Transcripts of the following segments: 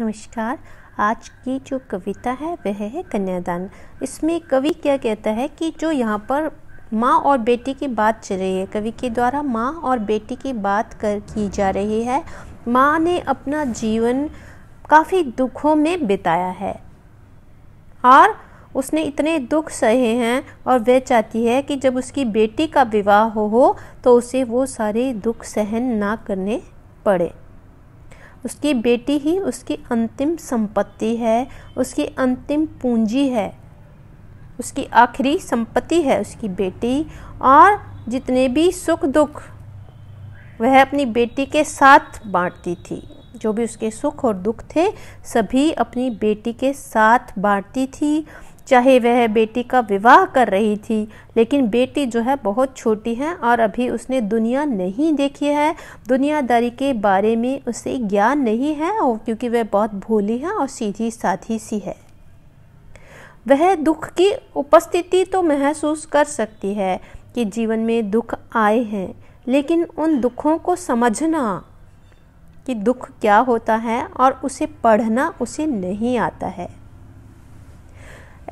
नमस्कार आज की जो कविता है वह है कन्यादान इसमें कवि क्या कहता है कि जो यहाँ पर माँ और बेटी की बात चल रही है कवि के द्वारा माँ और बेटी की बात कर की जा रही है माँ ने अपना जीवन काफ़ी दुखों में बिताया है और उसने इतने दुख सहे हैं और वह चाहती है कि जब उसकी बेटी का विवाह हो, हो तो उसे वो सारे दुख सहन ना करने पड़े उसकी बेटी ही उसकी अंतिम संपत्ति है उसकी अंतिम पूंजी है उसकी आखिरी संपत्ति है उसकी बेटी और जितने भी सुख दुख वह अपनी बेटी के साथ बांटती थी जो भी उसके सुख और दुख थे सभी अपनी बेटी के साथ बांटती थी चाहे वह बेटी का विवाह कर रही थी लेकिन बेटी जो है बहुत छोटी है और अभी उसने दुनिया नहीं देखी है दुनियादारी के बारे में उसे ज्ञान नहीं है और क्योंकि वह बहुत भोली है और सीधी साधी सी है वह दुख की उपस्थिति तो महसूस कर सकती है कि जीवन में दुख आए हैं लेकिन उन दुखों को समझना कि दुख क्या होता है और उसे पढ़ना उसे नहीं आता है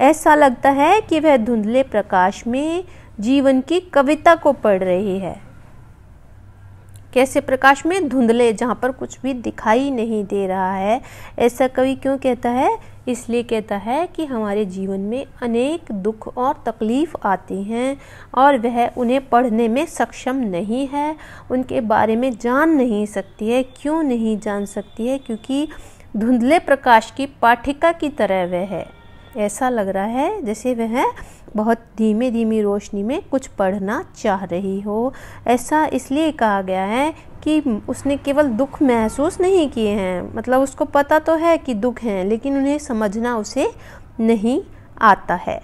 ऐसा लगता है कि वह धुंधले प्रकाश में जीवन की कविता को पढ़ रही है कैसे प्रकाश में धुंधले जहाँ पर कुछ भी दिखाई नहीं दे रहा है ऐसा कवि क्यों कहता है इसलिए कहता है कि हमारे जीवन में अनेक दुख और तकलीफ़ आती हैं और वह उन्हें पढ़ने में सक्षम नहीं है उनके बारे में जान नहीं सकती है क्यों नहीं जान सकती है क्योंकि धुंधले प्रकाश की पाठिका की तरह वह है ऐसा लग रहा है जैसे वह बहुत धीमे धीमी रोशनी में कुछ पढ़ना चाह रही हो ऐसा इसलिए कहा गया है कि उसने केवल दुख महसूस नहीं किए हैं मतलब उसको पता तो है कि दुख हैं लेकिन उन्हें समझना उसे नहीं आता है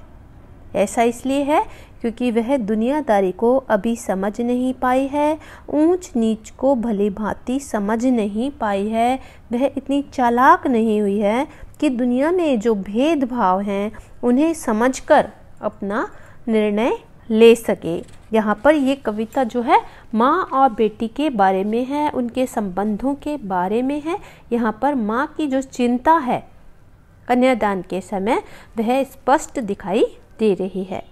ऐसा इसलिए है क्योंकि वह दुनियादारी को अभी समझ नहीं पाई है ऊंच नीच को भली भांति समझ नहीं पाई है वह इतनी चालाक नहीं हुई है कि दुनिया में जो भेदभाव हैं उन्हें समझकर अपना निर्णय ले सके यहाँ पर ये कविता जो है माँ और बेटी के बारे में है उनके संबंधों के बारे में है यहाँ पर माँ की जो चिंता है कन्यादान के समय वह स्पष्ट दिखाई दे रही है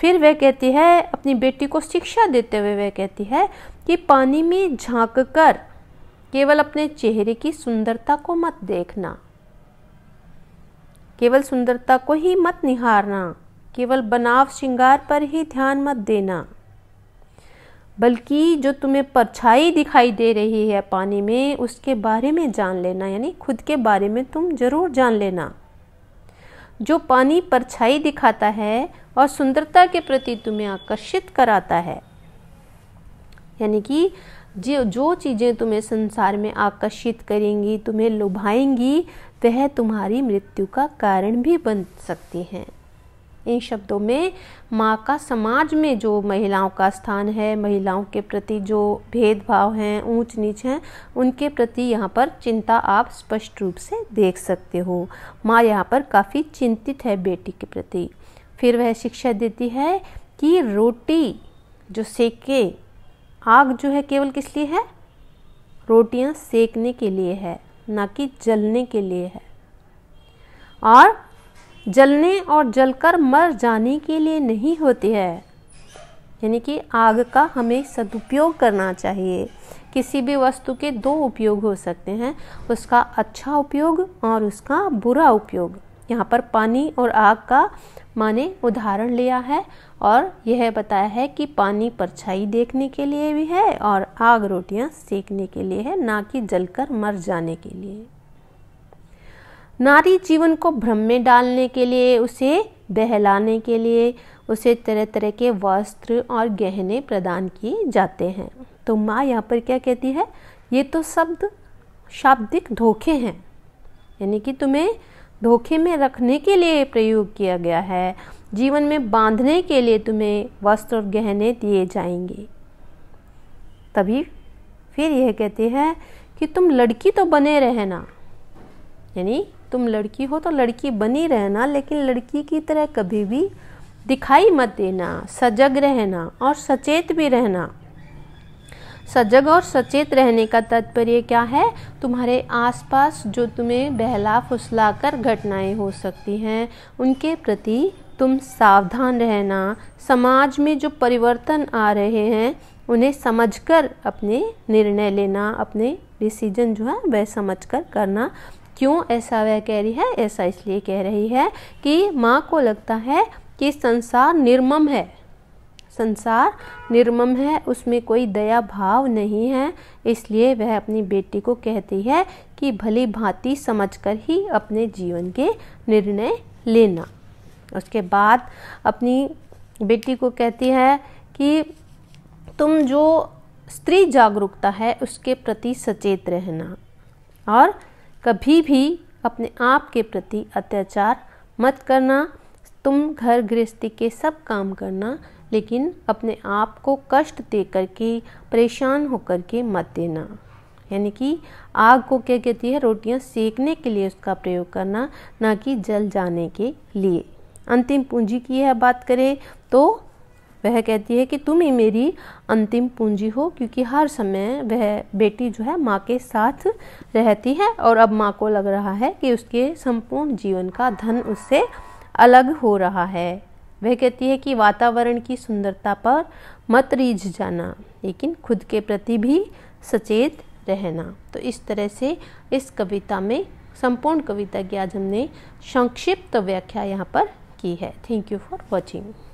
फिर वह कहती है अपनी बेटी को शिक्षा देते हुए वह कहती है कि पानी में झांक कर केवल अपने चेहरे की सुंदरता को मत देखना केवल सुंदरता को ही मत निहारना केवल बनाव श्रृंगार पर ही ध्यान मत देना बल्कि जो तुम्हें परछाई दिखाई दे रही है पानी में उसके बारे में जान लेना यानी खुद के बारे में तुम जरूर जान लेना जो पानी परछाई दिखाता है और सुंदरता के प्रति तुम्हें आकर्षित कराता है यानी कि जो जो चीज़ें तुम्हें संसार में आकर्षित करेंगी तुम्हें लुभाएंगी वह तुम्हारी मृत्यु का कारण भी बन सकती हैं इन शब्दों में माँ का समाज में जो महिलाओं का स्थान है महिलाओं के प्रति जो भेदभाव हैं ऊंच नीच हैं उनके प्रति यहाँ पर चिंता आप स्पष्ट रूप से देख सकते हो माँ यहाँ पर काफ़ी चिंतित है बेटी के प्रति फिर वह शिक्षा देती है कि रोटी जो सेके आग जो है केवल किस लिए है रोटियां सेकने के लिए है ना कि जलने के लिए है और जलने और जलकर मर जाने के लिए नहीं होती है यानी कि आग का हमें सदुपयोग करना चाहिए किसी भी वस्तु के दो उपयोग हो सकते हैं उसका अच्छा उपयोग और उसका बुरा उपयोग यहाँ पर पानी और आग का माने उदाहरण लिया है और यह बताया है कि पानी परछाई देखने के लिए भी है और आग रोटियां सेकने के लिए है ना कि जलकर मर जाने के लिए नारी जीवन को भ्रम में डालने के लिए उसे बहलाने के लिए उसे तरह तरह के वस्त्र और गहने प्रदान किए जाते हैं तो माँ यहाँ पर क्या कहती है ये तो शब्द शाब्दिक धोखे हैं यानी कि तुम्हें धोखे में रखने के लिए प्रयोग किया गया है जीवन में बांधने के लिए तुम्हें वस्त्र और गहने दिए जाएंगे तभी फिर यह कहते हैं कि तुम लड़की तो बने रहना यानी तुम लड़की हो तो लड़की बनी रहना लेकिन लड़की की तरह कभी भी दिखाई मत देना सजग रहना और सचेत भी रहना सजग और सचेत रहने का तात्पर्य क्या है तुम्हारे आसपास जो तुम्हें बहला फुसलाकर घटनाएं हो सकती हैं उनके प्रति तुम सावधान रहना समाज में जो परिवर्तन आ रहे हैं उन्हें समझकर अपने निर्णय लेना अपने डिसीजन जो है वह समझकर करना क्यों ऐसा वह कह रही है ऐसा इसलिए कह रही है कि माँ को लगता है कि संसार निर्मम है संसार निर्मम है उसमें कोई दया भाव नहीं है इसलिए वह अपनी बेटी को कहती है कि भली भांति समझकर ही अपने जीवन के निर्णय लेना उसके बाद अपनी बेटी को कहती है कि तुम जो स्त्री जागरूकता है उसके प्रति सचेत रहना और कभी भी अपने आप के प्रति अत्याचार मत करना तुम घर गृहस्थी के सब काम करना लेकिन अपने आप को कष्ट दे करके परेशान होकर के मत देना यानी कि आग को क्या कहती है रोटियां सेकने के लिए उसका प्रयोग करना ना कि जल जाने के लिए अंतिम पूंजी की है बात करें तो वह कहती है कि तुम ही मेरी अंतिम पूंजी हो क्योंकि हर समय वह बेटी जो है माँ के साथ रहती है और अब माँ को लग रहा है कि उसके संपूर्ण जीवन का धन उससे अलग हो रहा है वह कहती है कि वातावरण की सुंदरता पर मत रीझ जाना लेकिन खुद के प्रति भी सचेत रहना तो इस तरह से इस कविता में संपूर्ण कविता की आज हमने संक्षिप्त व्याख्या यहाँ पर की है थैंक यू फॉर वॉचिंग